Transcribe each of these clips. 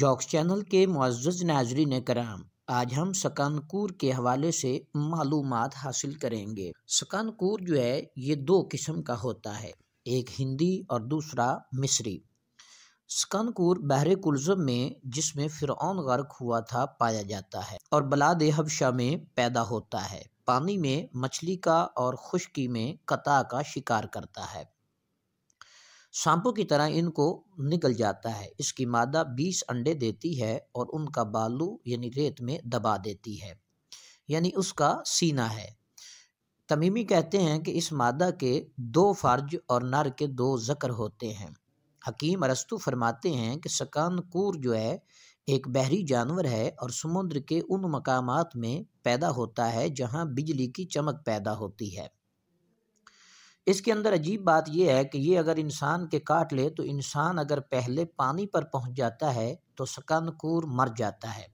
jocks channel के मुआज़ नाजरीन कराम आज हम सकानकूर के हवाले से मालूम हासिल करेंगे सकानकूर जो है ये दो किस्म का होता है एक हिंदी और दूसरा मिस्री सकानकूर बहर कुलजम में जिसमें फ़िरौन गर्क हुआ था पाया जाता है और बलाद हबशा में पैदा होता है पानी में मछली का और खुश्की में कता का शिकार करता है सांपों की तरह इनको निकल जाता है इसकी मादा 20 अंडे देती है और उनका बालू यानी रेत में दबा देती है यानी उसका सीना है तमीमी कहते हैं कि इस मादा के दो फर्ज और नर के दो जकर होते हैं हकीम अरस्तु फरमाते हैं कि सकानकूर जो है एक बहरी जानवर है और समुद्र के उन मकामात में पैदा होता है जहाँ बिजली की चमक पैदा होती है इसके अंदर अजीब बात यह है कि ये अगर इंसान के काट ले तो इंसान अगर पहले पानी पर पहुंच जाता है तो सकनकूर मर जाता है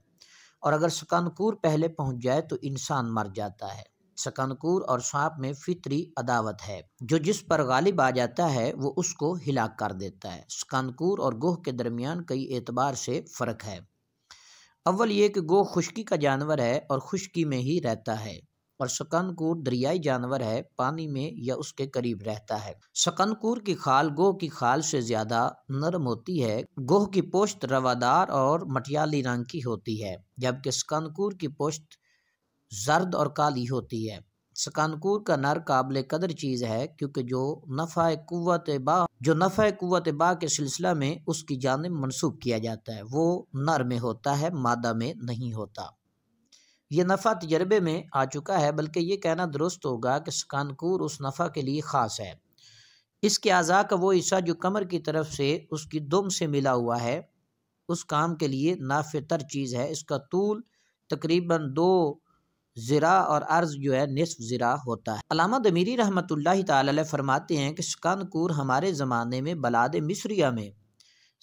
और अगर सकनकूर पहले पहुंच जाए तो इंसान मर जाता है सकनकूर और सांप में फितरी अदावत है जो जिस पर गालिब आ जाता है वो उसको हिला कर देता है सकनकूर और गोह के दरमियान कई एतबार से फ़र्क है अव्वल ये कि गोह खुश्की का जानवर है और खुशकी में ही रहता है और शकनकूर दरियाई जानवर है पानी में या उसके करीब रहता है शकनकूर की खाल गोह की खाल से ज्यादा नरम होती है गोह की पोस्त रवादार और मटियाली रंग की होती है जबकि शकनकूर की पोश्त जर्द और काली होती है शकनकूर का नर काबिल कदर चीज़ है क्योंकि जो नफ़ा कुत बा जो नफ़ा कुत बा के सिलसिला में उसकी जानब मनसूब किया जाता है वो नर में होता है मादा में नहीं होता ये नफ़ा तजर्बे में आ चुका है बल्कि ये कहना दुरुस्त होगा कि सकानकूर उस नफ़ा के लिए ख़ास है इसके अज़ा का वो हिस्सा जो कमर की तरफ से उसकी दुम से मिला हुआ है उस काम के लिए नाफतर चीज़ है इसका तूल तकरीबन दो ज़रा और अर्ज़ जो है निसफ ज़रा होता है अलामा दमीरी रहमत ताल फरमाते हैं कि सकानकूर हमारे ज़माने में बलाद मिसरिया में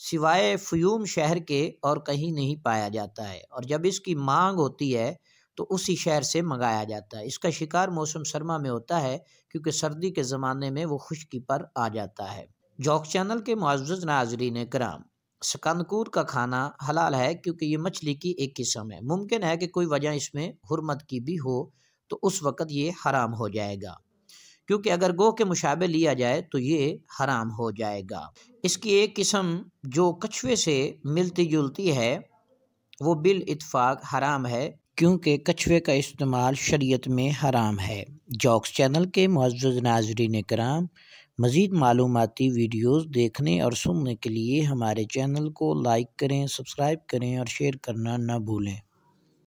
सिवाय फ्यूम शहर के और कहीं नहीं पाया जाता है और जब इसकी मांग होती है तो उसी शहर से मंगाया जाता है इसका शिकार मौसम सरमा में होता है क्योंकि सर्दी के ज़माने में वो खुश्की पर आ जाता है जॉक चैनल के मुआवज नाजरीन कराम सकंदकूर का खाना हलाल है क्योंकि ये मछली की एक किस्म है मुमकिन है कि कोई वजह इसमें हरमत की भी हो तो उस वक़्त ये हराम हो जाएगा क्योंकि अगर गो के मुशाबे लिया जाए तो ये हराम हो जाएगा इसकी एक किस्म जो कछुए से मिलती जुलती है वो बिल इतफाक़ हराम है क्योंकि कछुए का इस्तेमाल शरीयत में हराम है जॉक्स चैनल के मज्ज़ नाजरीन कराम मज़ीद मालूमती वीडियोज़ देखने और सुनने के लिए हमारे चैनल को लाइक करें सब्सक्राइब करें और शेयर करना ना भूलें